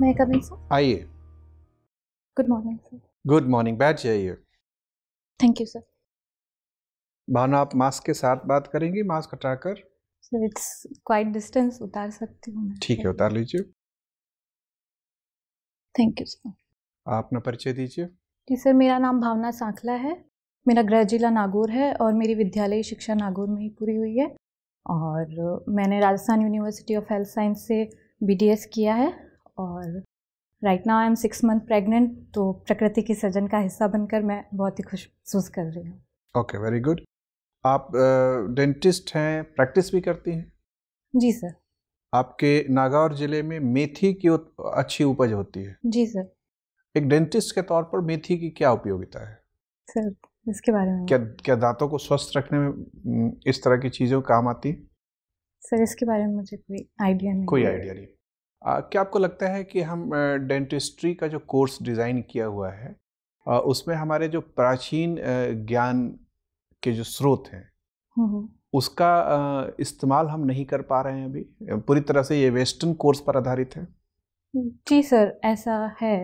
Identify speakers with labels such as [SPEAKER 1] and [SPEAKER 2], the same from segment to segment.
[SPEAKER 1] मैं coming sir आइए good morning sir
[SPEAKER 2] good morning बैठ जाइए थैंक यू सर भावना आप मास्क के साथ बात करेंगी मास्क हटाकर
[SPEAKER 1] सर इट्स क्वाइट डिस्टेंस उतार सकती हूँ ठीक
[SPEAKER 2] है उतार लीजिए थैंक यू सर आप अपना परिचय दीजिए
[SPEAKER 1] जी सर मेरा नाम भावना सांखला है मेरा गृह जिला नागौर है और मेरी विद्यालय शिक्षा नागौर में ही पूरी हुई है और मैंने Rajasthan university of health science से बीडीएस किया है और right now I am six month pregnant तो प्रकृति के सृजन का हिस्सा बनकर मैं बहुत ही खुश महसूस कर रही हूँ
[SPEAKER 2] ओके वेरी गुड आप डेंटिस्ट हैं प्रैक्टिस भी करती हैं जी सर आपके नागौर जिले में मेथी की अच्छी उपज होती है जी सर एक डेंटिस्ट के तौर पर मेथी की क्या उपयोगिता है
[SPEAKER 1] सर इसके बारे में क्या
[SPEAKER 2] क्या दांतों को स्वस्थ रखने में इस तरह की चीज़ों काम आती
[SPEAKER 1] सर इसके बारे में मुझे कोई आइडिया नहीं कोई आइडिया
[SPEAKER 2] नहीं क्या आपको लगता है कि हम डेंटिस्ट्री का जो कोर्स डिज़ाइन किया हुआ है उसमें हमारे जो प्राचीन ज्ञान के जो स्रोत हैं उसका इस्तेमाल हम नहीं कर पा रहे हैं अभी पूरी तरह से ये वेस्टर्न कोर्स पर आधारित है
[SPEAKER 1] जी सर ऐसा है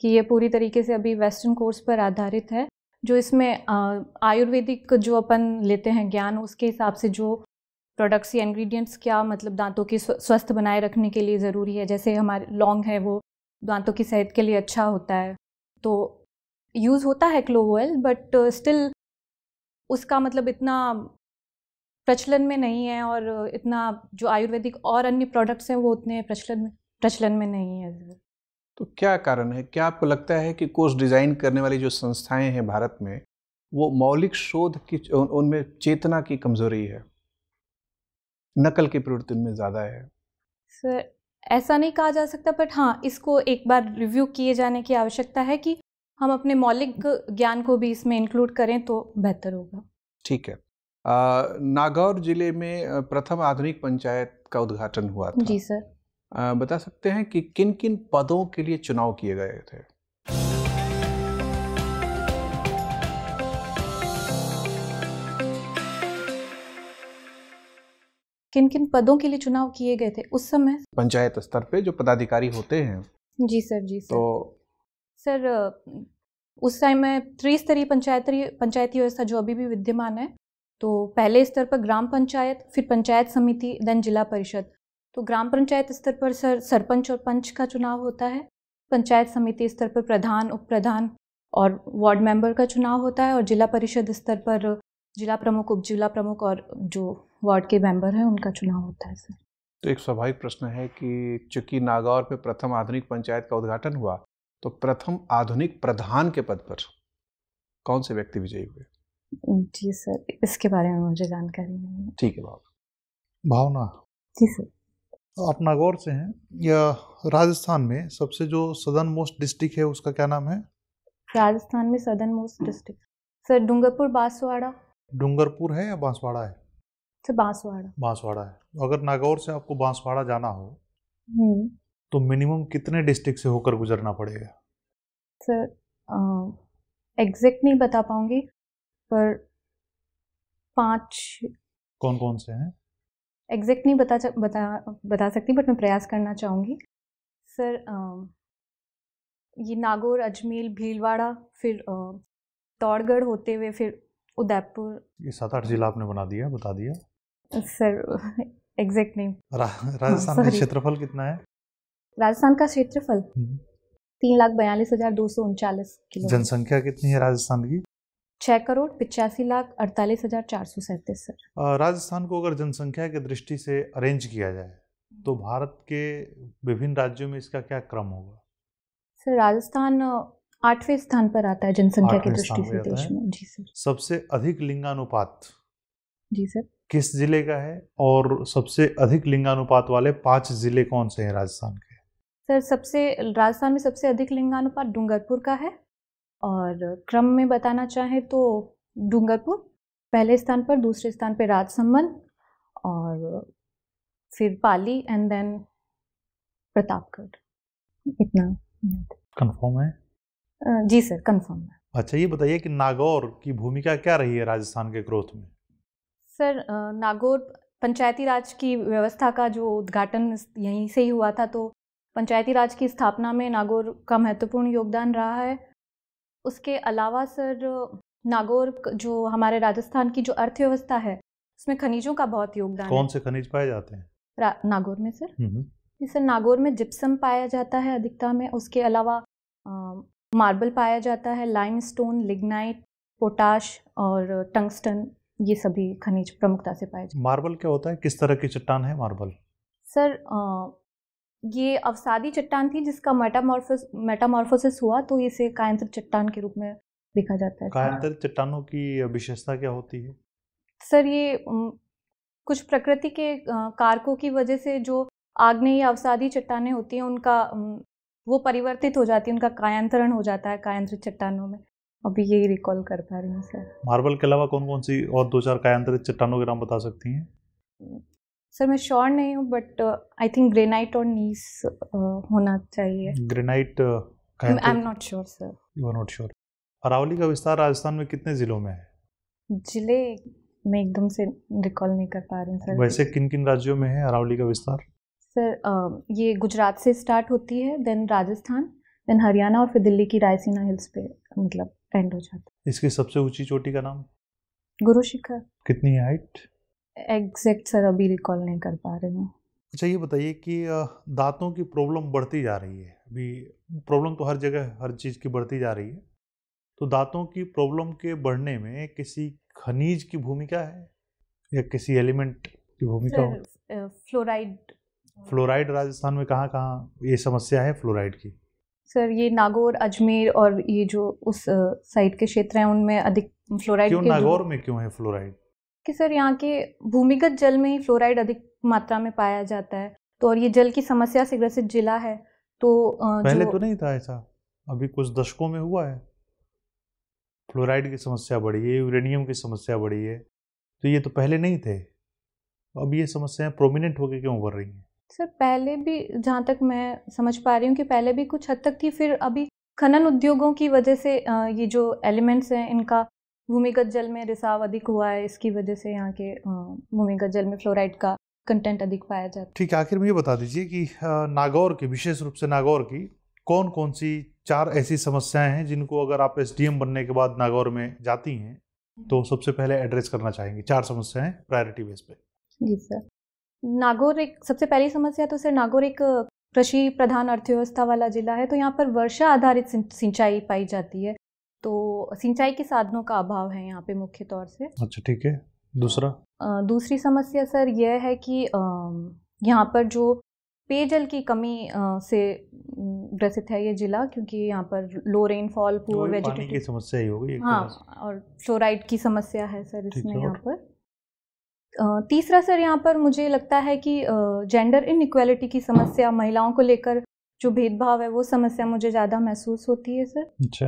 [SPEAKER 1] कि ये पूरी तरीके से अभी वेस्टर्न कोर्स पर आधारित है जो इसमें आयुर्वेदिक जो अपन लेते हैं ज्ञान उसके हिसाब से जो प्रोडक्ट्स या इंग्रेडिएंट्स क्या मतलब दांतों की स्वस्थ बनाए रखने के लिए ज़रूरी है जैसे हमारे लॉन्ग है वो दांतों की सेहत के लिए अच्छा होता है तो यूज़ होता है क्लो ऑयल बट स्टिल उसका मतलब इतना प्रचलन में नहीं है और इतना जो आयुर्वेदिक और अन्य प्रोडक्ट्स हैं वो उतने प्रचलन में प्रचलन में नहीं है
[SPEAKER 2] तो क्या कारण है क्या आपको लगता है कि कोर्स डिज़ाइन करने वाली जो संस्थाएं हैं भारत में वो मौलिक शोध की उनमें चेतना की कमजोरी है नकल की प्रवृत्ति उनमें ज़्यादा है
[SPEAKER 1] सर ऐसा नहीं कहा जा सकता बट हाँ इसको एक बार रिव्यू किए जाने की आवश्यकता है कि हम अपने मौलिक ज्ञान को भी इसमें इंक्लूड करें तो बेहतर होगा
[SPEAKER 2] ठीक है आ, नागौर जिले में प्रथम आधुनिक पंचायत का उद्घाटन हुआ था जी सर आ, बता सकते हैं कि किन किन पदों के लिए चुनाव किए गए थे
[SPEAKER 1] किन किन पदों के लिए चुनाव किए गए थे उस समय
[SPEAKER 2] पंचायत स्तर पे जो पदाधिकारी होते हैं
[SPEAKER 1] जी सर जी सर तो सर उस टाइम में त्रिस्तरीय पंचायती पंचायती व्यवस्था जो अभी भी विद्यमान है तो पहले स्तर पर ग्राम पंचायत फिर पंचायत समिति देन जिला परिषद तो ग्राम पंचायत स्तर पर सर सरपंच और पंच का चुनाव होता है पंचायत समिति स्तर पर प्रधान उप प्रधान और वार्ड मेंबर का चुनाव होता है और जिला परिषद स्तर पर जिला प्रमुख उप जिला प्रमुख और जो वार्ड के मेंबर हैं उनका चुनाव होता है सर
[SPEAKER 2] तो एक स्वाभाविक प्रश्न है कि चूंकि नागौर पे प्रथम आधुनिक पंचायत का उद्घाटन हुआ तो प्रथम आधुनिक प्रधान के पद पर कौन से व्यक्ति विजयी हुए
[SPEAKER 1] जी सर इसके बारे में मुझे जानकारी नहीं है
[SPEAKER 2] ठीक है भावना भावना
[SPEAKER 1] जी सर
[SPEAKER 3] आप नागौर से हैं या राजस्थान में सबसे जो सदर्न मोस्ट डिस्ट्रिक्ट है उसका क्या नाम है
[SPEAKER 1] राजस्थान में southernmost district sir Dungarpur Banswara
[SPEAKER 3] Dungarpur है या बांसवाड़ा है
[SPEAKER 1] तो बांसवाड़ा
[SPEAKER 3] बांसवाड़ा है तो अगर नागौर से आपको बांसवाड़ा जाना हो हम्म। तो मिनिमम कितने डिस्ट्रिक्ट से होकर गुजरना पड़ेगा
[SPEAKER 1] सर एग्जैक्ट नहीं बता पाऊंगी पर पांच
[SPEAKER 3] कौन कौन से हैं
[SPEAKER 1] एग्जैक्ट नहीं बता बता बता सकती बट मैं प्रयास करना चाहूँगी सर आ, ये नागौर अजमेर भीलवाड़ा फिर तौड़गढ़ होते हुए फिर उदयपुर
[SPEAKER 3] ये सात आठ जिला आपने बना दिया बता दिया
[SPEAKER 1] सर एग्जैक्ट राजस्थान का क्षेत्रफल कितना है राजस्थान का क्षेत्रफल हम्म। तीन लाख बयालीस हजार दो सौ उनचालीस
[SPEAKER 3] जनसंख्या कितनी है राजस्थान
[SPEAKER 1] की छह करोड़ पिचासी लाख अड़तालीस हजार चार सौ सैंतीस
[SPEAKER 3] सर राजस्थान को अगर जनसंख्या की दृष्टि से अरेंज किया जाए तो भारत के विभिन्न राज्यों में इसका क्या क्रम होगा
[SPEAKER 1] सर राजस्थान आठवें स्थान पर आता है जनसंख्या की दृष्टि से देश में जी सर
[SPEAKER 3] सबसे अधिक लिंगानुपात जी सर किस जिले का है और सबसे अधिक लिंगानुपात वाले पांच जिले कौन से हैं राजस्थान के
[SPEAKER 1] सर सबसे राजस्थान में सबसे अधिक लिंगानुपात डूंगरपुर का है और क्रम में बताना चाहें तो डूंगरपुर पहले स्थान पर दूसरे स्थान पर राजसमंद और फिर पाली एंड देन प्रतापगढ़
[SPEAKER 3] इतना कंफर्म
[SPEAKER 1] है जी सर कंफर्म है
[SPEAKER 3] अच्छा ये बताइए कि नागौर की भूमिका क्या रही है राजस्थान के ग्रोथ में
[SPEAKER 1] सर नागौर पंचायती राज की व्यवस्था का जो उद्घाटन यहीं से ही हुआ था तो पंचायती राज की स्थापना में नागौर का महत्वपूर्ण योगदान रहा है उसके अलावा सर नागौर जो हमारे राजस्थान की जो अर्थव्यवस्था है उसमें खनिजों का बहुत योगदान कौन
[SPEAKER 3] से खनिज पाए जाते
[SPEAKER 1] हैं नागौर में सर हम्म, हम्म। जी सर नागौर में जिप्सम पाया जाता है अधिकता में उसके अलावा मार्बल पाया जाता है लाइम स्टोन लिग्नाइट पोटाश और टंगस्टन ये सभी खनिज प्रमुखता से पाए जाते
[SPEAKER 3] मार्बल क्या होता है किस तरह की चट्टान है मार्बल
[SPEAKER 1] सर आ, ये अवसादी चट्टान थी जिसका मेटामॉर्फोस मेटामॉर्फोसिस हुआ तो इसे कायंत्र चट्टान के रूप में देखा जाता है कायंत्र
[SPEAKER 3] चट्टानों की विशेषता क्या होती है
[SPEAKER 1] सर ये कुछ प्रकृति के कारकों की वजह से जो आग्नेय अवसादी चट्टाने होती हैं उनका वो परिवर्तित हो जाती है उनका कायांतरण हो जाता है कायांत्र चट्टानों में अभी यही रिकॉल कर पा रही हूँ सर
[SPEAKER 3] मार्बल के अलावा कौन कौन सी और दो चार कायांतरित चट्टानों के नाम बता सकती हैं
[SPEAKER 1] सर मैं श्योर नहीं हूँ बट आई थिंक ग्रेनाइट और नीस uh, होना चाहिए
[SPEAKER 3] granite I am
[SPEAKER 1] not sure sir
[SPEAKER 3] you are not sure Aravalli का विस्तार राजस्थान में कितने ज़िलों में है
[SPEAKER 1] जिले मैं एकदम से रिकॉल नहीं कर पा रही सर वैसे
[SPEAKER 3] किन किन राज्यों में है अरावली का विस्तार
[SPEAKER 1] सर uh, ये गुजरात से स्टार्ट होती है देन राजस्थान देन हरियाणा और फिर दिल्ली की रायसीना हिल्स पे मतलब एंड हो जाता
[SPEAKER 3] है इसकी सबसे ऊंची चोटी का नाम गुरु शिखर कितनी हाइट
[SPEAKER 1] एग्जैक्ट सर अभी रिकॉल नहीं कर पा रहे हैं
[SPEAKER 3] अच्छा ये बताइए कि दांतों की प्रॉब्लम बढ़ती जा रही है अभी प्रॉब्लम तो हर जगह हर चीज़ की बढ़ती जा रही है तो दांतों की प्रॉब्लम के बढ़ने में किसी खनिज की भूमिका है या किसी एलिमेंट की भूमिका फ्लोराइड फ्लोराइड राजस्थान में कहाँ कहाँ ये समस्या है फ्लोराइड की
[SPEAKER 1] सर ये नागौर अजमेर और ये जो उस साइड के क्षेत्र हैं उनमें अधिक फ्लोराइड क्यों नागौर
[SPEAKER 3] में क्यों है फ्लोराइड
[SPEAKER 1] कि सर यहाँ के भूमिगत जल में ही फ्लोराइड अधिक मात्रा में पाया जाता है तो और ये जल की समस्या से ग्रसित जिला है तो पहले तो
[SPEAKER 3] नहीं था ऐसा अभी कुछ दशकों में हुआ है फ्लोराइड की समस्या बढ़ी है यूरेनियम की समस्या बढ़ी है तो ये तो पहले नहीं थे अब ये समस्याएं प्रोमिनेंट होकर क्यों उभर रही हैं
[SPEAKER 1] सर पहले भी जहाँ तक मैं समझ पा रही हूँ कि पहले भी कुछ हद तक थी फिर अभी खनन उद्योगों की वजह से ये जो एलिमेंट्स हैं इनका भूमिगत जल में रिसाव अधिक हुआ है इसकी वजह से यहाँ के भूमिगत जल में फ्लोराइड का कंटेंट अधिक पाया जाता है
[SPEAKER 3] ठीक आखिर में ये बता दीजिए कि नागौर की विशेष रूप से नागौर की कौन कौन सी चार ऐसी समस्याएं हैं जिनको अगर आप एस बनने के बाद नागौर में जाती हैं तो सबसे पहले एड्रेस करना चाहेंगे चार समस्याएं प्रायोरिटी बेस पे
[SPEAKER 1] जी सर नागौर एक सबसे पहली समस्या तो सर नागौर एक कृषि प्रधान अर्थव्यवस्था वाला जिला है तो यहाँ पर वर्षा आधारित सिंचाई पाई जाती है तो सिंचाई के साधनों का अभाव है यहाँ पे मुख्य तौर से
[SPEAKER 3] अच्छा ठीक है दूसरा
[SPEAKER 1] दूसरी समस्या सर यह है कि यहाँ पर जो पेयजल की कमी से ग्रसित है ये जिला क्योंकि यहाँ पर लो रेनफॉल पुअर वेजिटेशन
[SPEAKER 3] की समस्या ही होगी हाँ
[SPEAKER 1] और फ्लोराइड की समस्या है सर इसमें यहाँ पर तीसरा सर यहाँ पर मुझे लगता है कि जेंडर इनक्वालिटी की समस्या महिलाओं को लेकर जो भेदभाव है वो समस्या मुझे ज़्यादा महसूस होती है सर अच्छा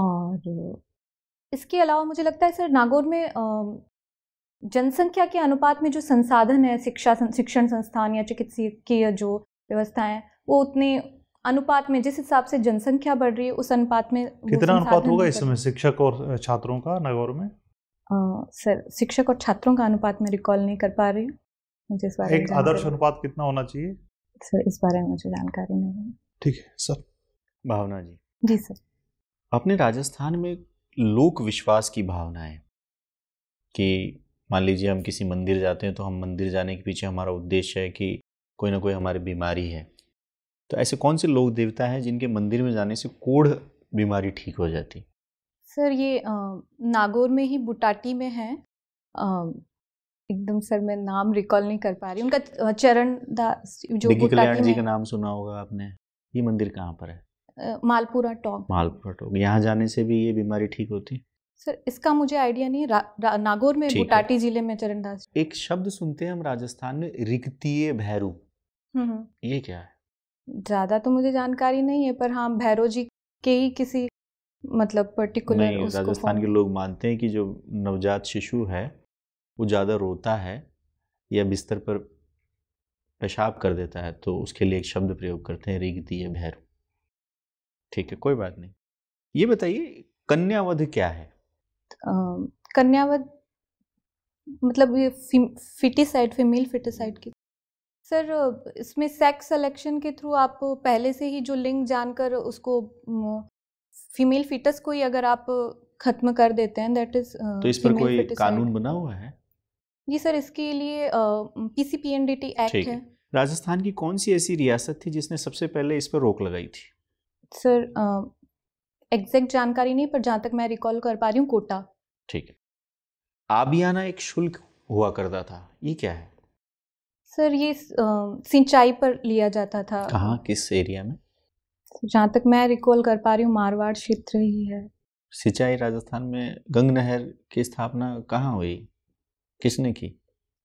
[SPEAKER 1] और इसके अलावा मुझे लगता है सर नागौर में जनसंख्या के अनुपात में जो संसाधन है शिक्षा शिक्षण संस्थान या चिकित्सकीय जो व्यवस्थाएं वो उतने अनुपात में जिस हिसाब से जनसंख्या बढ़ रही है उस अनुपात में कितना अनुपात होगा इस समय
[SPEAKER 3] शिक्षक और छात्रों का नागौर में
[SPEAKER 1] सर शिक्षक और छात्रों का अनुपात मैं रिकॉल नहीं कर पा रही हूँ मुझे इस बारे में आदर्श
[SPEAKER 4] अनुपात कितना होना चाहिए
[SPEAKER 1] सर इस बारे में मुझे जानकारी नहीं है
[SPEAKER 4] ठीक है सर भावना जी जी सर अपने राजस्थान में लोक विश्वास की भावना है कि मान लीजिए हम किसी मंदिर जाते हैं तो हम मंदिर जाने के पीछे हमारा उद्देश्य है कि कोई ना कोई हमारी बीमारी है तो ऐसे कौन से लोक देवता हैं जिनके मंदिर में जाने से कोढ़ बीमारी ठीक हो जाती
[SPEAKER 1] सर ये नागौर में ही बुटाटी में है एकदम सर मैं नाम रिकॉल नहीं कर पा रही उनका चरण दास जो बुटाटी जी का
[SPEAKER 4] नाम सुना होगा आपने ये मंदिर कहाँ पर
[SPEAKER 1] है मालपुरा टॉप
[SPEAKER 4] मालपुरा टॉप यहाँ जाने से भी ये बीमारी ठीक होती
[SPEAKER 1] सर इसका मुझे आइडिया नहीं रा, रा, नागौर में बुटाटी जिले में चरणदास
[SPEAKER 4] एक शब्द सुनते हैं हम राजस्थान में रिक्तीय भैरू ये क्या है
[SPEAKER 1] ज्यादा तो मुझे जानकारी नहीं है पर हाँ भैरव जी के ही किसी मतलब पर्टिकुलर नहीं राजस्थान के
[SPEAKER 4] लोग मानते हैं कि जो नवजात शिशु है वो ज़्यादा रोता है या बिस्तर पर पेशाब कर देता है तो उसके लिए एक शब्द प्रयोग करते हैं रिगती या भैरव ठीक है कोई बात नहीं ये बताइए कन्यावध क्या है
[SPEAKER 1] कन्यावध मतलब ये फिटिसाइड फीमेल फिटिसाइड की सर इसमें सेक्स सिलेक्शन के थ्रू आप पहले से ही जो लिंग जानकर उसको फीमेल फिटस को ही अगर आप खत्म कर देते हैं दैट इज तो इस पर कोई कानून बना हुआ है जी सर इसके लिए पीसीपीएनडीटी uh, एक्ट है
[SPEAKER 4] राजस्थान की कौन सी ऐसी रियासत थी जिसने सबसे पहले इस पर रोक लगाई थी
[SPEAKER 1] सर एग्जैक्ट uh, जानकारी नहीं पर जहाँ तक मैं रिकॉल कर पा रही हूँ कोटा
[SPEAKER 4] ठीक है आबियाना एक शुल्क हुआ करता था ये क्या है
[SPEAKER 1] सर ये सिंचाई पर लिया जाता था
[SPEAKER 4] कहाँ किस एरिया में
[SPEAKER 1] जहाँ तक मैं रिकॉल कर पा रही हूँ मारवाड़ क्षेत्र ही है
[SPEAKER 4] सिंचाई राजस्थान में गंग नहर की स्थापना कहाँ हुई किसने की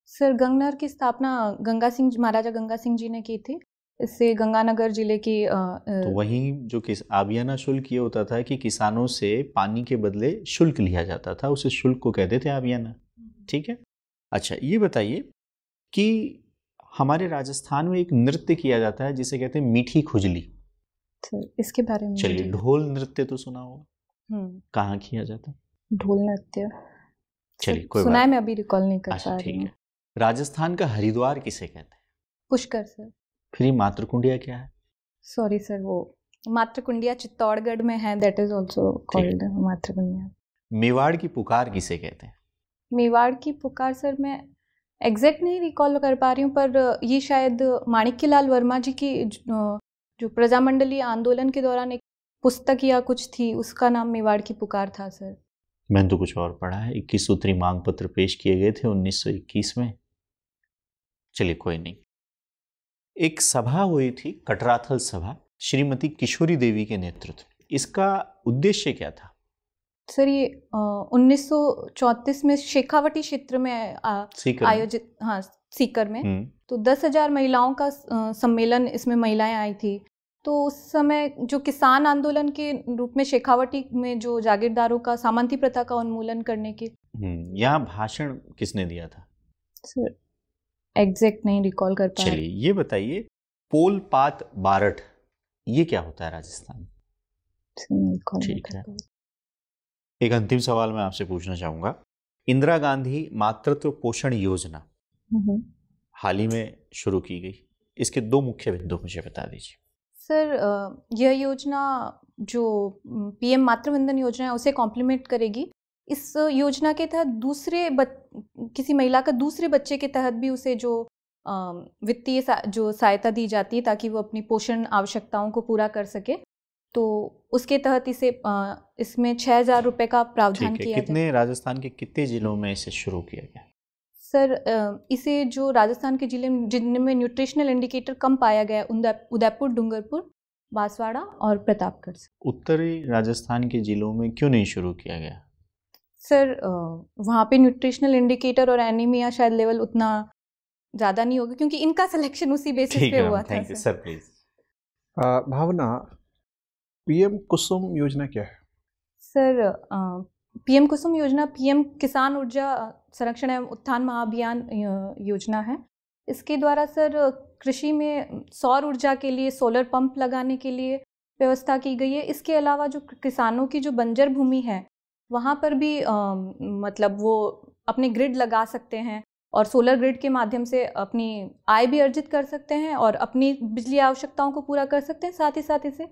[SPEAKER 1] सर गंग नहर की स्थापना गंगा सिंह महाराजा गंगा सिंह जी ने की थी इससे गंगानगर जिले की आ, तो
[SPEAKER 4] वही जो किस आबियाना शुल्क ये होता था कि किसानों से पानी के बदले शुल्क लिया जाता था उसे शुल्क को कहते थे आबियाना हम्म। ठीक है अच्छा ये बताइए कि हमारे राजस्थान में एक नृत्य किया जाता है जिसे कहते हैं मीठी खुजली
[SPEAKER 1] इसके बारे में चलिए
[SPEAKER 4] ढोल नृत्य तो सुना होगा हम्म। कहाँ किया जाता
[SPEAKER 1] ढोल नृत्य
[SPEAKER 4] चलिए कोई सुना है मैं
[SPEAKER 1] अभी रिकॉल नहीं कर अच्छा, पा रही
[SPEAKER 4] है राजस्थान का हरिद्वार किसे कहते हैं
[SPEAKER 1] पुष्कर सर
[SPEAKER 4] फिर ये मातृकुंडिया क्या है
[SPEAKER 1] सॉरी सर वो मातृकुंडिया चित्तौड़गढ़ में है that is also called Matrikundiya
[SPEAKER 4] Mewar की पुकार किसे कहते हैं
[SPEAKER 1] मेवाड़ की पुकार सर मैं एग्जैक्ट नहीं रिकॉल कर पा रही हूँ पर ये शायद माणिक्यलाल वर्मा जी की जो प्रजामंडलीय आंदोलन के दौरान एक पुस्तक या कुछ थी उसका नाम मेवाड़ की पुकार था सर
[SPEAKER 4] मैंने तो कुछ और पढ़ा है इक्कीस सूत्री मांग पत्र पेश किए गए थे 1921 में चलिए कोई नहीं एक सभा हुई थी कटराथल सभा श्रीमती किशोरी देवी के नेतृत्व इसका उद्देश्य क्या था
[SPEAKER 1] सर ये उन्नीस में शेखावटी क्षेत्र में आयोजित हाँ सीकर में हम्म। तो दस हजार महिलाओं का सम्मेलन इसमें महिलाएं आई थी तो उस समय जो किसान आंदोलन के रूप में शेखावटी में जो जागीरदारों का सामंती प्रथा का उन्मूलन करने के
[SPEAKER 4] हम्म, यहाँ भाषण किसने दिया था
[SPEAKER 1] सर एग्जैक्ट नहीं रिकॉल कर चलिए
[SPEAKER 4] ये बताइए पोल पात बारठ ये क्या होता है राजस्थान ठीक है एक अंतिम सवाल मैं आपसे पूछना चाहूंगा इंदिरा गांधी मातृत्व पोषण योजना हम्म। हाल ही में शुरू की गई इसके दो मुख्य बिंदु मुझे बता दीजिए
[SPEAKER 1] सर यह योजना जो पीएम मातृवंदन योजना है उसे कॉम्प्लीमेंट करेगी इस योजना के तहत दूसरे बच किसी महिला का दूसरे बच्चे के तहत भी उसे जो वित्तीय सा, जो सहायता दी जाती है ताकि वो अपनी पोषण आवश्यकताओं को पूरा कर सके तो उसके तहत इसे इसमें छः हज़ार रुपये का प्रावधान किया कितने
[SPEAKER 4] राजस्थान के कितने ज़िलों में इसे शुरू किया गया
[SPEAKER 1] सर इसे जो राजस्थान के जिले में जिनमें न्यूट्रिशनल इंडिकेटर कम पाया गया उदयपुर डूंगरपुर बांसवाड़ा और प्रतापगढ़
[SPEAKER 4] उत्तरी राजस्थान के जिलों में क्यों नहीं शुरू किया गया
[SPEAKER 1] सर वहाँ पे न्यूट्रिशनल इंडिकेटर और एनीमिया शायद लेवल उतना ज़्यादा नहीं होगा क्योंकि इनका सिलेक्शन उसी बेसिस पे हुआ था you
[SPEAKER 2] sir please Bhavna PM Kusum Yojana क्या है
[SPEAKER 1] सर पीएम कुसुम योजना पीएम किसान ऊर्जा संरक्षण एवं उत्थान महाअभियान योजना है इसके द्वारा सर कृषि में सौर ऊर्जा के लिए सोलर पंप लगाने के लिए व्यवस्था की गई है इसके अलावा जो किसानों की जो बंजर भूमि है वहाँ पर भी आ, मतलब वो अपने ग्रिड लगा सकते हैं और सोलर ग्रिड के माध्यम से अपनी आय भी अर्जित कर सकते हैं और अपनी बिजली आवश्यकताओं को पूरा कर सकते हैं साथ ही साथ इसे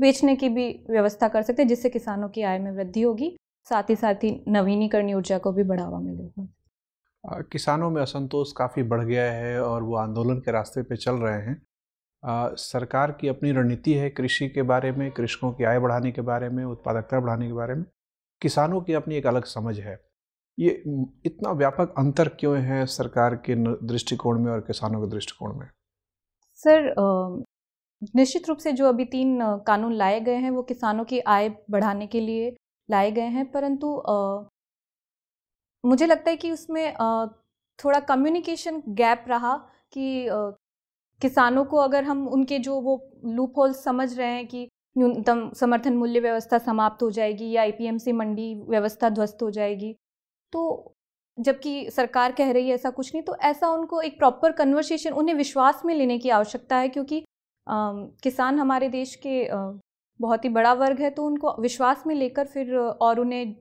[SPEAKER 1] बेचने की भी व्यवस्था कर सकते हैं जिससे किसानों की आय में वृद्धि होगी साथ ही साथ ही नवीनीकरण ऊर्जा को भी बढ़ावा मिलेगा
[SPEAKER 2] किसानों में असंतोष काफ़ी बढ़ गया है और वो आंदोलन के रास्ते पे चल रहे हैं आ, सरकार की अपनी रणनीति है कृषि के बारे में कृषकों की आय बढ़ाने के बारे में उत्पादकता बढ़ाने के बारे में किसानों की अपनी एक अलग समझ है ये इतना व्यापक अंतर क्यों है सरकार के दृष्टिकोण में और किसानों के दृष्टिकोण में
[SPEAKER 1] सर निश्चित रूप से जो अभी तीन कानून लाए गए हैं वो किसानों की आय बढ़ाने के लिए लाए गए हैं परंतु मुझे लगता है कि उसमें थोड़ा कम्युनिकेशन गैप रहा कि किसानों को अगर हम उनके जो वो लूप होल समझ रहे हैं कि न्यूनतम समर्थन मूल्य व्यवस्था समाप्त हो जाएगी या आईपीएमसी मंडी व्यवस्था ध्वस्त हो जाएगी तो जबकि सरकार कह रही है ऐसा कुछ नहीं तो ऐसा उनको एक प्रॉपर कन्वर्सेशन उन्हें विश्वास में लेने की आवश्यकता है क्योंकि आ, किसान हमारे देश के आ, बहुत ही बड़ा वर्ग है तो उनको विश्वास में लेकर फिर और उन्हें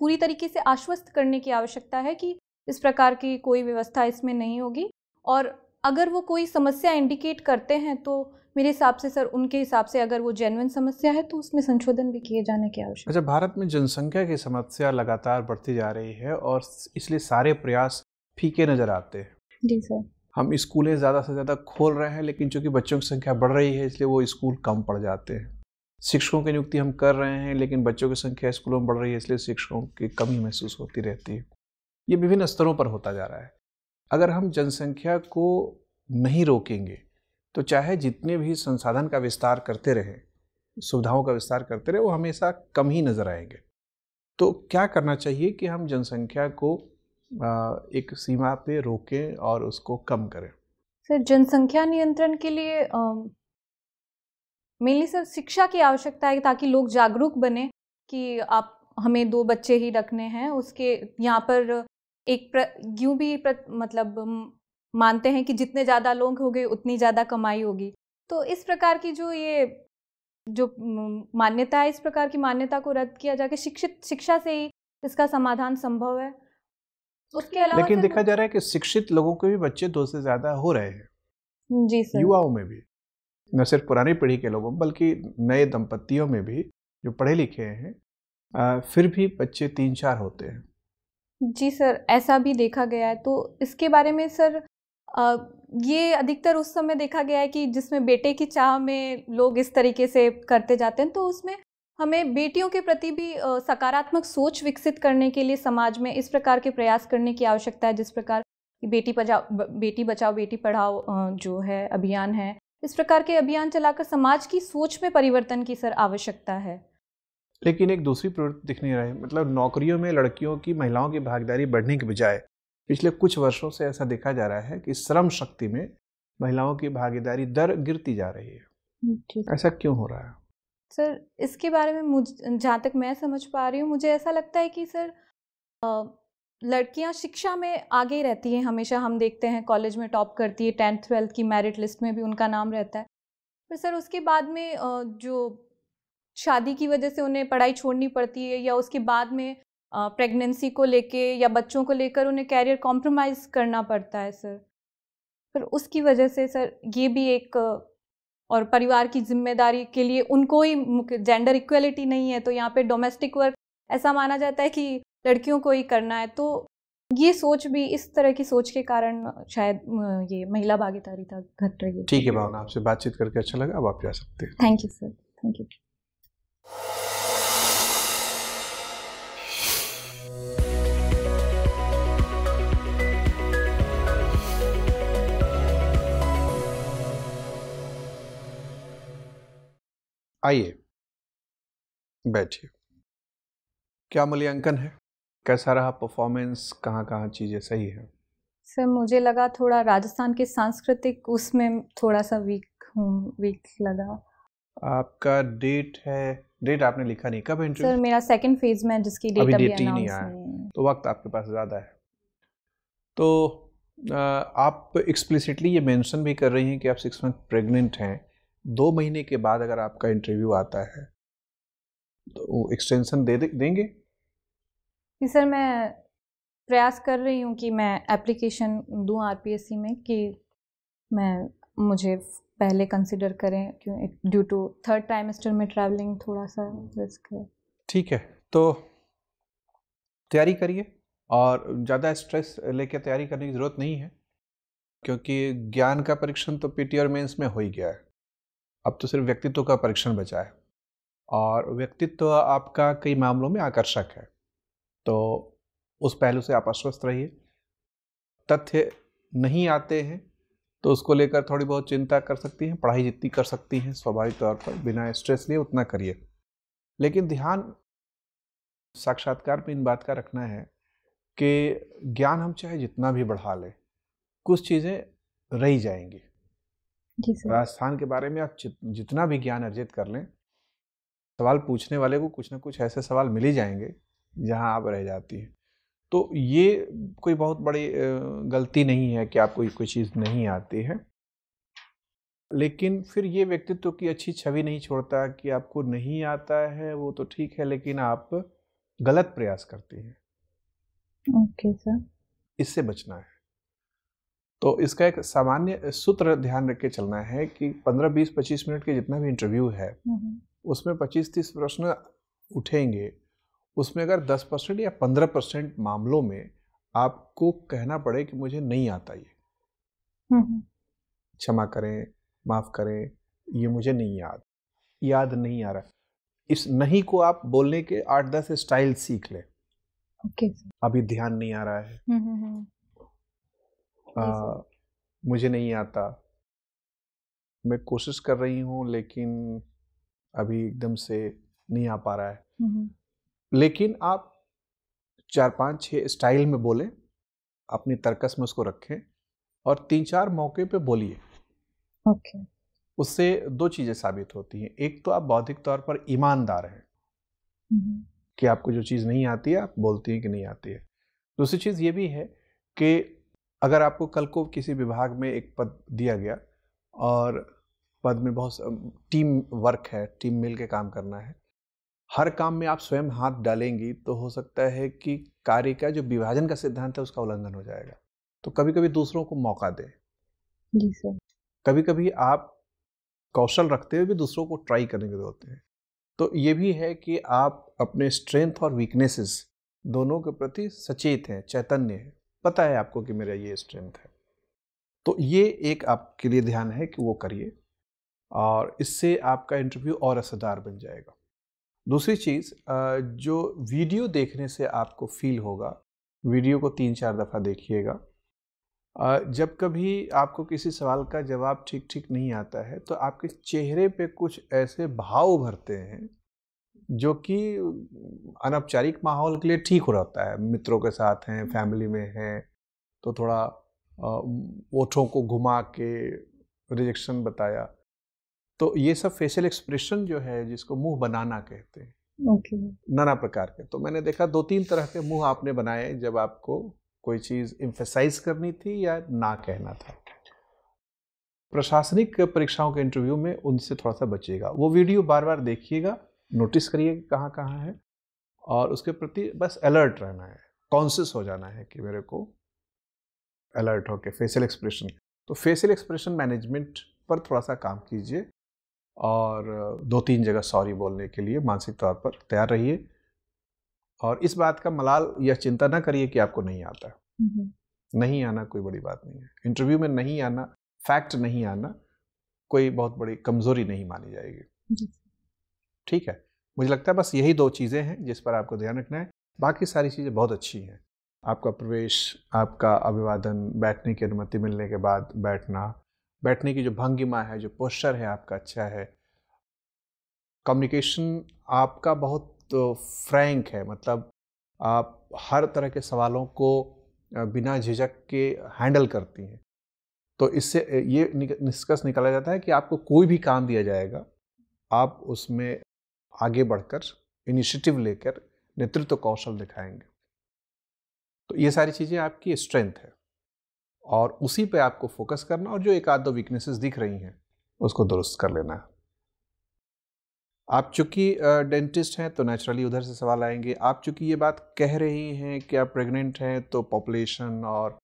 [SPEAKER 1] पूरी तरीके से आश्वस्त करने की आवश्यकता है कि इस प्रकार की कोई व्यवस्था इसमें नहीं होगी और अगर वो कोई समस्या इंडिकेट करते हैं तो मेरे हिसाब से सर उनके हिसाब से अगर वो जेनविन समस्या है तो उसमें संशोधन भी किए जाने की आवश्यकता अच्छा
[SPEAKER 2] भारत में जनसंख्या की समस्या लगातार बढ़ती जा रही है और इसलिए सारे प्रयास फीके नज़र आते हैं जी सर हम स्कूलें ज़्यादा से ज़्यादा खोल रहे हैं लेकिन चूंकि बच्चों की संख्या बढ़ रही है इसलिए वो स्कूल कम पड़ जाते हैं शिक्षकों की नियुक्ति हम कर रहे हैं लेकिन बच्चों की संख्या स्कूलों में बढ़ रही है इसलिए शिक्षकों की कमी महसूस होती रहती है ये विभिन्न स्तरों पर होता जा रहा है अगर हम जनसंख्या को नहीं रोकेंगे तो चाहे जितने भी संसाधन का विस्तार करते रहें सुविधाओं का विस्तार करते रहे वो हमेशा कम ही नज़र आएंगे तो क्या करना चाहिए कि हम जनसंख्या को एक सीमा पे रोकें और उसको कम करें
[SPEAKER 1] सर जनसंख्या नियंत्रण के लिए मेनली सर शिक्षा की आवश्यकता है ताकि लोग जागरूक बने कि आप हमें दो बच्चे ही रखने हैं उसके यहाँ पर एक यूँ भी प्र, मतलब मानते हैं कि जितने ज़्यादा लोग होंगे उतनी ज़्यादा कमाई होगी तो इस प्रकार की जो ये जो मान्यता है इस प्रकार की मान्यता को रद्द किया जाके शिक्षित शिक्षा से ही इसका समाधान संभव है उसके अलावा लेकिन देखा
[SPEAKER 2] जा रहा है कि शिक्षित लोगों के भी बच्चे दो से ज़्यादा हो रहे
[SPEAKER 1] हैं जी सर युवाओं
[SPEAKER 2] में भी न सिर्फ पुरानी पीढ़ी के लोगों बल्कि नए दंपतियों में भी जो पढ़े लिखे हैं फिर भी बच्चे तीन चार होते हैं
[SPEAKER 1] जी सर ऐसा भी देखा गया है तो इसके बारे में सर आ, ये अधिकतर उस समय देखा गया है कि जिसमें बेटे की चाह में लोग इस तरीके से करते जाते हैं तो उसमें हमें बेटियों के प्रति भी सकारात्मक सोच विकसित करने के लिए समाज में इस प्रकार के प्रयास करने की आवश्यकता है जिस प्रकार बेटी बचाओ बेटी बचाओ बेटी पढ़ाओ जो है अभियान है इस प्रकार के अभियान चलाकर समाज की सोच में परिवर्तन की सर आवश्यकता है
[SPEAKER 2] लेकिन एक दूसरी प्रवृत्ति दिख नहीं रही मतलब नौकरियों में लड़कियों की महिलाओं की भागीदारी बढ़ने के बजाय पिछले कुछ वर्षों से ऐसा देखा जा रहा है कि श्रम शक्ति में महिलाओं की भागीदारी दर गिरती जा रही
[SPEAKER 1] है
[SPEAKER 2] ऐसा क्यों हो रहा
[SPEAKER 1] है सर इसके बारे में मुझ जहाँ तक मैं समझ पा रही हूँ मुझे ऐसा लगता है कि सर लड़कियां शिक्षा में आगे रहती हैं हमेशा हम देखते हैं कॉलेज में टॉप करती है टेंथ ट्वेल्थ की मेरिट लिस्ट में भी उनका नाम रहता है फिर सर उसके बाद में जो शादी की वजह से उन्हें पढ़ाई छोड़नी पड़ती है या उसके बाद में प्रेगनेंसी को लेके या बच्चों को लेकर उन्हें कैरियर कॉम्प्रोमाइज़ करना पड़ता है सर फिर उसकी वजह से सर ये भी एक और परिवार की जिम्मेदारी के लिए उनको ही जेंडर इक्वलिटी नहीं है तो यहाँ पे डोमेस्टिक वर्क ऐसा माना जाता है कि लड़कियों को ही करना है तो ये सोच भी इस तरह की सोच के कारण शायद ये महिला भागीदारी था घट रही है ठीक है
[SPEAKER 2] भावना आपसे बातचीत करके अच्छा लगा अब आप जा सकते हैं
[SPEAKER 1] thank you sir thank you
[SPEAKER 2] आइए बैठिए क्या मूल्यांकन है कैसा रहा परफॉर्मेंस कहाँ कहाँ चीज़ें सही है
[SPEAKER 1] सर मुझे लगा थोड़ा राजस्थान के सांस्कृतिक उसमें थोड़ा सा वीक हूँ वीक लगा
[SPEAKER 2] आपका डेट है डेट आपने लिखा नहीं कब इंटरव्यू सर
[SPEAKER 1] मेरा सेकंड फेज में जिसकी डेट अभी, अभी डेट ही नहीं आया
[SPEAKER 2] तो वक्त आपके पास ज़्यादा है तो आप एक्सप्लिसिटली ये मेंशन भी कर रही हैं कि आप सिक्स मंथ प्रेग्नेंट हैं दो महीने के बाद अगर आपका इंटरव्यू आता है तो एक्सटेंशन दे देंगे
[SPEAKER 1] सर मैं प्रयास कर रही हूँ कि मैं एप्लीकेशन दूँ आर में कि मैं मुझे पहले कंसिडर करें क्यों ड्यू टू थर्ड ट्राइमेस्टर में ट्रैवलिंग थोड़ा सा रिस्क है
[SPEAKER 2] ठीक है तो तैयारी करिए और ज़्यादा स्ट्रेस लेके तैयारी करने की ज़रूरत नहीं है क्योंकि ज्ञान का परीक्षण तो पी और मेन्स में हो ही गया है अब तो सिर्फ व्यक्तित्व का परीक्षण बचा है और व्यक्तित्व आपका कई मामलों में आकर्षक है तो उस पहलू से आप आश्वस्त रहिए तथ्य नहीं आते हैं तो उसको लेकर थोड़ी बहुत चिंता कर सकती हैं पढ़ाई जितनी कर सकती हैं स्वाभाविक तौर पर बिना स्ट्रेस लिए उतना करिए लेकिन ध्यान साक्षात्कार में इन बात का रखना है कि ज्ञान हम चाहे जितना भी बढ़ा लें कुछ चीज़ें रही जाएंगी राजस्थान के बारे में आप जितना भी ज्ञान अर्जित कर लें सवाल पूछने वाले को कुछ ना कुछ ऐसे सवाल मिल ही जाएंगे जहाँ आप रह जाती है तो ये कोई बहुत बड़ी गलती नहीं है कि आपको कोई चीज़ नहीं आती है लेकिन फिर ये व्यक्तित्व की अच्छी छवि नहीं छोड़ता कि आपको नहीं आता है वो तो ठीक है लेकिन आप गलत प्रयास करती हैं ओके सर इससे बचना है तो इसका एक सामान्य सूत्र ध्यान रख के चलना है कि 15 20 25 मिनट के जितना भी इंटरव्यू है हम्म। उसमें 25 30 प्रश्न उठेंगे उसमें अगर 10 परसेंट या 15 परसेंट मामलों में आपको कहना पड़े कि मुझे नहीं आता ये हम्म, हम्म। क्षमा करें माफ़ करें ये मुझे नहीं याद याद नहीं आ रहा इस नहीं को आप बोलने के आठ दस स्टाइल सीख लें okay. अभी ध्यान नहीं आ रहा है हम्म, आ, मुझे नहीं आता मैं कोशिश कर रही हूँ लेकिन अभी एकदम से नहीं आ पा रहा है लेकिन आप चार पाँच छह स्टाइल में बोले अपनी तर्कस में उसको रखें और तीन चार मौके पे बोलिए ओके उससे दो चीज़ें साबित होती हैं एक तो आप बौद्धिक तौर पर ईमानदार हैं हम्म। कि आपको जो चीज़ नहीं आती है आप बोलती हैं कि नहीं आती है दूसरी चीज़ ये भी है कि अगर आपको कल को किसी विभाग में एक पद दिया गया और पद में बहुत टीम वर्क है टीम मिल के काम करना है हर काम में आप स्वयं हाथ डालेंगी तो हो सकता है कि कार्य का जो विभाजन का सिद्धांत है उसका उल्लंघन हो जाएगा तो कभी कभी दूसरों को मौका दें जी सर कभी कभी आप कौशल रखते हुए भी दूसरों को ट्राई करने के होते हैं तो ये भी है कि आप अपने स्ट्रेंथ और वीकनेसेस दोनों के प्रति सचेत हैं चैतन्य है पता है आपको कि मेरा ये स्ट्रेंथ है तो ये एक आपके लिए ध्यान है कि वो करिए और इससे आपका इंटरव्यू और असरदार बन जाएगा दूसरी चीज़ जो वीडियो देखने से आपको फील होगा वीडियो को तीन चार दफ़ा देखिएगा जब कभी आपको किसी सवाल का जवाब ठीक ठीक नहीं आता है तो आपके चेहरे पे कुछ ऐसे भाव उभरते हैं जो कि अनौपचारिक माहौल के लिए ठीक हो रहता है मित्रों के साथ हैं हम्म। फैमिली में हैं तो थोड़ा ओठों को घुमा के रिजेक्शन बताया तो ये सब फेशियल एक्सप्रेशन जो है जिसको मुंह बनाना कहते हैं okay. नाना प्रकार के तो मैंने देखा दो तीन तरह के मुंह आपने बनाए जब आपको कोई चीज़ इम्फेसाइज करनी थी या ना कहना था प्रशासनिक परीक्षाओं के इंटरव्यू में उनसे थोड़ा सा बचिएगा वो वीडियो बार बार देखिएगा नोटिस करिए कहाँ कहाँ है और उसके प्रति बस अलर्ट रहना है कॉन्सियस हो जाना है कि मेरे को अलर्ट होके फेशियल एक्सप्रेशन तो फेशियल एक्सप्रेशन मैनेजमेंट पर थोड़ा सा काम कीजिए और दो तीन जगह सॉरी बोलने के लिए मानसिक तौर पर तैयार रहिए और इस बात का मलाल यह चिंता ना करिए कि आपको नहीं आता
[SPEAKER 1] हम्म।
[SPEAKER 2] नहीं आना कोई बड़ी बात नहीं है इंटरव्यू में नहीं आना फैक्ट नहीं आना कोई बहुत बड़ी कमजोरी नहीं मानी जाएगी ठीक है मुझे लगता है बस यही दो चीज़ें हैं जिस पर आपको ध्यान रखना है बाकी सारी चीज़ें बहुत अच्छी हैं आपका प्रवेश आपका अभिवादन बैठने की अनुमति मिलने के बाद बैठना बैठने की जो भंगिमा है जो पोस्चर है आपका अच्छा है कम्युनिकेशन आपका बहुत फ्रैंक तो, है मतलब आप हर तरह के सवालों को बिना झिझक के हैंडल करती हैं तो इससे ये निष्कर्ष निकाला जाता है कि आपको कोई भी काम दिया जाएगा आप उसमें आगे बढ़कर इनिशिएटिव लेकर नेतृत्व कौशल दिखाएंगे तो ये सारी चीज़ें आपकी स्ट्रेंथ है और उसी पे आपको फोकस करना और जो एक आध दो वीकनेसेस दिख रही हैं उसको दुरुस्त कर लेना है आप चूंकि डेंटिस्ट हैं तो नेचुरली उधर से सवाल आएंगे आप चूंकि ये बात कह रही हैं कि आप प्रेग्नेंट हैं तो पॉपुलेशन और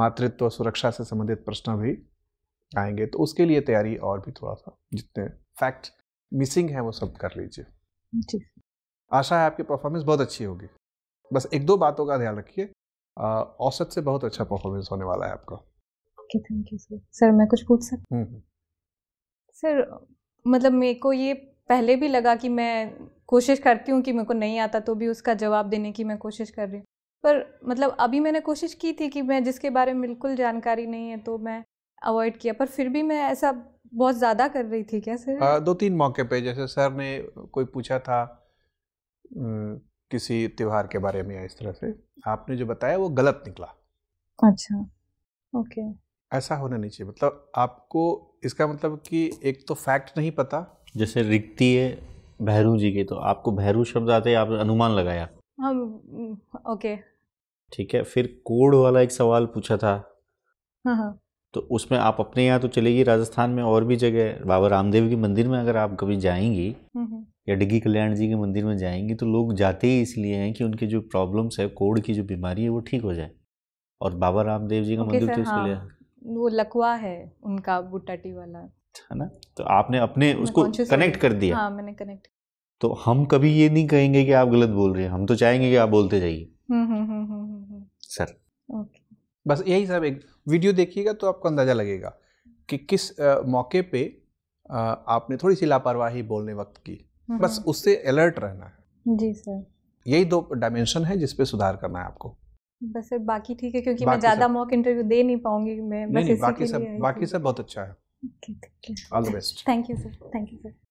[SPEAKER 2] मातृत्व तो सुरक्षा से संबंधित प्रश्न भी आएंगे तो उसके लिए तैयारी और भी थोड़ा सा जितने फैक्ट मिसिंग हैं वो सब कर लीजिए आशा है आपकी परफॉर्मेंस बहुत अच्छी होगी बस एक दो बातों का ध्यान रखिए औसत से बहुत अच्छा परफॉर्मेंस होने वाला है आपका
[SPEAKER 1] okay thank you sir sir मैं कुछ पूछ सकता हूँ सर मतलब मेरे को ये पहले भी लगा कि मैं कोशिश करती हूँ कि मेरे को नहीं आता तो भी उसका जवाब देने की मैं कोशिश कर रही हूँ पर मतलब अभी मैंने कोशिश की थी कि मैं जिसके बारे में बिल्कुल जानकारी नहीं है तो मैं अवॉइड किया पर फिर भी मैं ऐसा बहुत ज़्यादा कर रही थी क्या सर
[SPEAKER 2] दो तीन मौके पे जैसे सर ने कोई पूछा था हम्म, किसी त्यौहार के बारे में या इस तरह से आपने जो बताया वो गलत निकला
[SPEAKER 1] अच्छा ओके
[SPEAKER 2] ऐसा होना नहीं चाहिए मतलब आपको इसका मतलब कि एक तो फैक्ट नहीं पता जैसे रिक्ति
[SPEAKER 4] है भैरू जी की तो आपको भैरू शब्द आते ही आपने अनुमान लगाया
[SPEAKER 1] हम हाँ, ओके
[SPEAKER 4] ठीक है फिर कोड वाला एक सवाल पूछा था हाँ, हाँ तो उसमें आप अपने यहाँ तो चलेगी राजस्थान में और भी जगह बाबा रामदेव के मंदिर में अगर आप कभी जाएंगी हम्म, हम्म। या डिग्गी कल्याण जी के मंदिर में जाएंगे तो लोग जाते ही इसलिए हैं कि उनके जो प्रॉब्लम्स है कोड की जो बीमारी है वो ठीक हो जाए और बाबा रामदेव जी का मंदिर तो इसके लिए हाँ।
[SPEAKER 1] वो लकवा है उनका बुटाटी वाला है
[SPEAKER 4] ना तो आपने अपने उसको कनेक्ट कर दिया हाँ मैंने कनेक्ट तो हम कभी ये नहीं कहेंगे कि आप गलत बोल रहे हैं हम तो चाहेंगे कि आप बोलते जाइए
[SPEAKER 1] हम्म, हम्म, हम्म, सर ओके
[SPEAKER 2] बस यही सब एक वीडियो देखिएगा तो आपको अंदाज़ा लगेगा कि किस आ, मौके पे आ, आपने थोड़ी सी लापरवाही बोलने वक्त की हम्म। बस उससे अलर्ट रहना
[SPEAKER 1] है जी सर
[SPEAKER 2] यही दो डायमेंशन है जिसपे सुधार करना है आपको
[SPEAKER 1] बस सर बाकी ठीक है क्योंकि मैं ज़्यादा मॉक इंटरव्यू दे नहीं पाऊंगी मैं बस नहीं, नहीं, बाकी सब बाकी सब
[SPEAKER 2] बहुत अच्छा है all the best
[SPEAKER 1] thank you sir thank you sir